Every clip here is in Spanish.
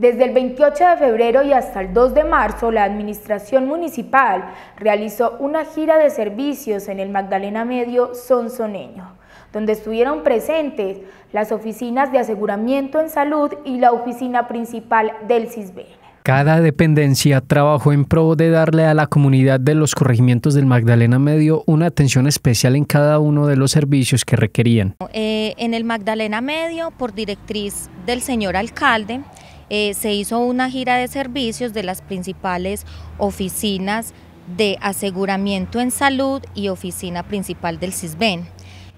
Desde el 28 de febrero y hasta el 2 de marzo, la Administración Municipal realizó una gira de servicios en el Magdalena Medio Sonsoneño, donde estuvieron presentes las oficinas de aseguramiento en salud y la oficina principal del CISBEN. Cada dependencia trabajó en pro de darle a la comunidad de los corregimientos del Magdalena Medio una atención especial en cada uno de los servicios que requerían. Eh, en el Magdalena Medio, por directriz del señor alcalde, eh, se hizo una gira de servicios de las principales oficinas de aseguramiento en salud y oficina principal del CISBEN.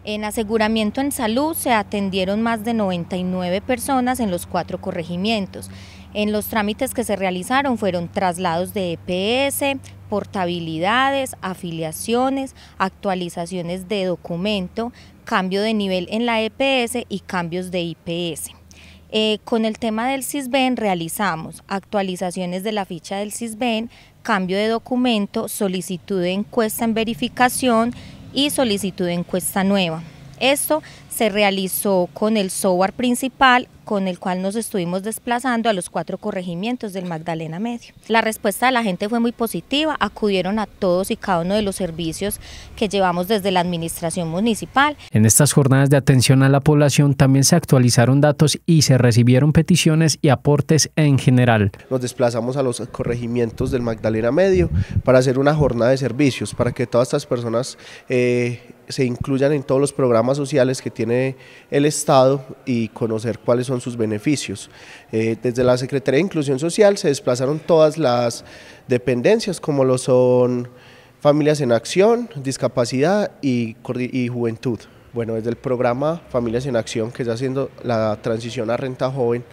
En aseguramiento en salud se atendieron más de 99 personas en los cuatro corregimientos. En los trámites que se realizaron fueron traslados de EPS, portabilidades, afiliaciones, actualizaciones de documento, cambio de nivel en la EPS y cambios de IPS. Eh, con el tema del CISBEN realizamos actualizaciones de la ficha del CISBEN, cambio de documento, solicitud de encuesta en verificación y solicitud de encuesta nueva. Esto se realizó con el software principal con el cual nos estuvimos desplazando a los cuatro corregimientos del Magdalena Medio. La respuesta de la gente fue muy positiva, acudieron a todos y cada uno de los servicios que llevamos desde la administración municipal. En estas jornadas de atención a la población también se actualizaron datos y se recibieron peticiones y aportes en general. Nos desplazamos a los corregimientos del Magdalena Medio para hacer una jornada de servicios, para que todas estas personas... Eh, se incluyan en todos los programas sociales que tiene el Estado y conocer cuáles son sus beneficios. Eh, desde la Secretaría de Inclusión Social se desplazaron todas las dependencias como lo son Familias en Acción, Discapacidad y, y Juventud. Bueno, desde el programa Familias en Acción, que está haciendo la transición a renta joven,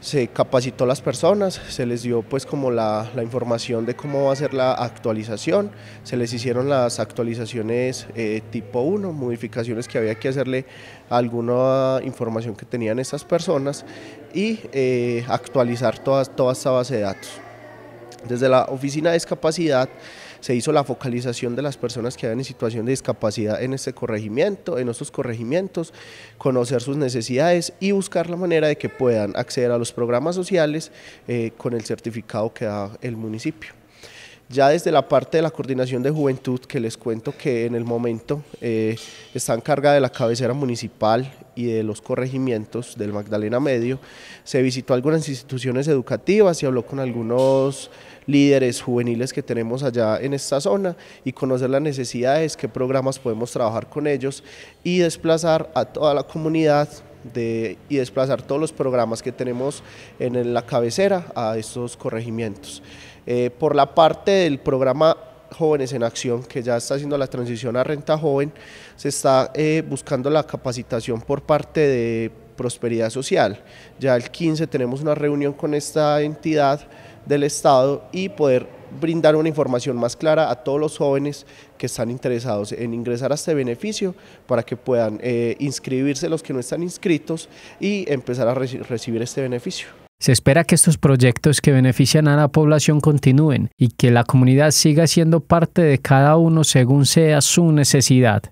se capacitó a las personas, se les dio pues como la, información de cómo va a ser la actualización, se les hicieron las actualizaciones eh, tipo 1, modificaciones que había que hacerle a alguna información que tenían esas personas y eh, actualizar todas toda esta base de datos. Desde la oficina de discapacidad se hizo la focalización de las personas que están en situación de discapacidad en este corregimiento, en estos corregimientos, conocer sus necesidades y buscar la manera de que puedan acceder a los programas sociales eh, con el certificado que da el municipio. Ya desde la parte de la coordinación de juventud, que les cuento que en el momento eh, está en carga de la cabecera municipal y de los corregimientos del Magdalena Medio, se visitó algunas instituciones educativas y habló con algunos líderes juveniles que tenemos allá en esta zona y conocer las necesidades, qué programas podemos trabajar con ellos y desplazar a toda la comunidad y desplazar todos los programas que tenemos en la cabecera a estos corregimientos. Eh, por la parte del programa Jóvenes en Acción, que ya está haciendo la transición a renta joven, se está eh, buscando la capacitación por parte de Prosperidad Social. Ya el 15 tenemos una reunión con esta entidad del Estado y poder brindar una información más clara a todos los jóvenes que están interesados en ingresar a este beneficio para que puedan eh, inscribirse los que no están inscritos y empezar a recibir este beneficio. Se espera que estos proyectos que benefician a la población continúen y que la comunidad siga siendo parte de cada uno según sea su necesidad.